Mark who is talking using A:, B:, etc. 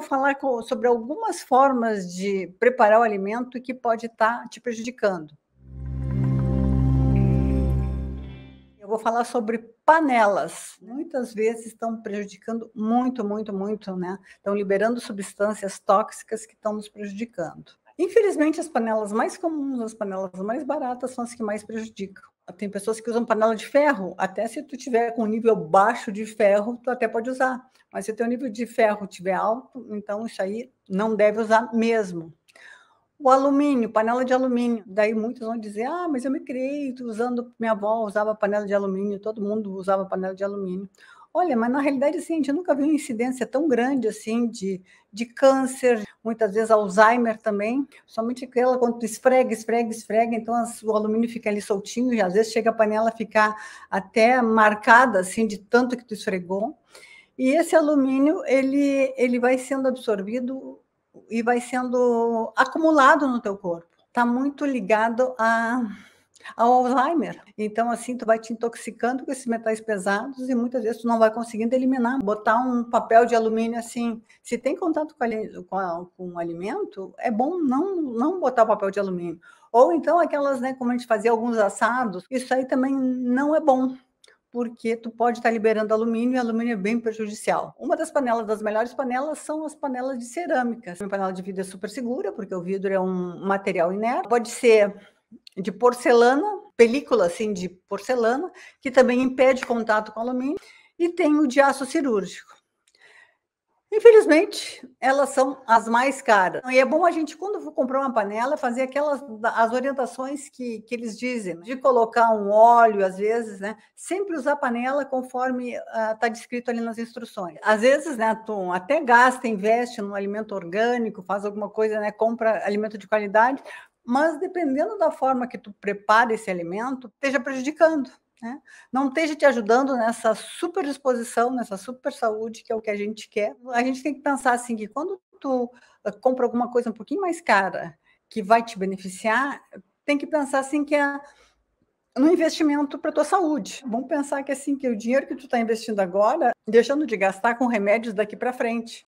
A: vou falar com, sobre algumas formas de preparar o alimento que pode estar tá te prejudicando. Eu vou falar sobre panelas. Muitas vezes estão prejudicando muito, muito, muito, né? Estão liberando substâncias tóxicas que estão nos prejudicando. Infelizmente, as panelas mais comuns, as panelas mais baratas, são as que mais prejudicam. Tem pessoas que usam panela de ferro, até se tu tiver com nível baixo de ferro, tu até pode usar. Mas se o teu nível de ferro tiver alto, então isso aí não deve usar mesmo. O alumínio, panela de alumínio. Daí muitos vão dizer: ah, mas eu me criei usando. Minha avó usava panela de alumínio, todo mundo usava panela de alumínio. Olha, mas na realidade, assim, a gente nunca viu incidência tão grande assim de, de câncer, muitas vezes Alzheimer também, somente aquela quando tu esfrega, esfrega, esfrega, então as, o alumínio fica ali soltinho e às vezes chega a panela ficar até marcada assim de tanto que tu esfregou. E esse alumínio, ele, ele vai sendo absorvido e vai sendo acumulado no teu corpo. Está muito ligado a ao Alzheimer. Então, assim, tu vai te intoxicando com esses metais pesados e muitas vezes tu não vai conseguindo eliminar. Botar um papel de alumínio assim, se tem contato com, a, com alimento, é bom não, não botar o papel de alumínio. Ou então aquelas, né, como a gente fazia alguns assados, isso aí também não é bom porque tu pode estar tá liberando alumínio e alumínio é bem prejudicial. Uma das panelas, das melhores panelas, são as panelas de cerâmica. Uma panela de vidro é super segura, porque o vidro é um material inerte. Pode ser de porcelana, película assim de porcelana, que também impede contato com alumínio, e tem o de aço cirúrgico. Infelizmente, elas são as mais caras. E é bom a gente, quando for comprar uma panela, fazer aquelas as orientações que, que eles dizem, né? de colocar um óleo, às vezes, né? Sempre usar panela conforme está ah, uh, descrito ali nas instruções. Às vezes, né, tu até gasta, investe num alimento orgânico, faz alguma coisa, né? Compra alimento de qualidade, mas dependendo da forma que tu prepara esse alimento, esteja prejudicando. Né? Não esteja te ajudando nessa super disposição, nessa super saúde, que é o que a gente quer. A gente tem que pensar assim, que quando tu eh, compra alguma coisa um pouquinho mais cara, que vai te beneficiar, tem que pensar assim que é no investimento para tua saúde. Vamos pensar que assim que o dinheiro que tu está investindo agora, deixando de gastar com remédios daqui para frente.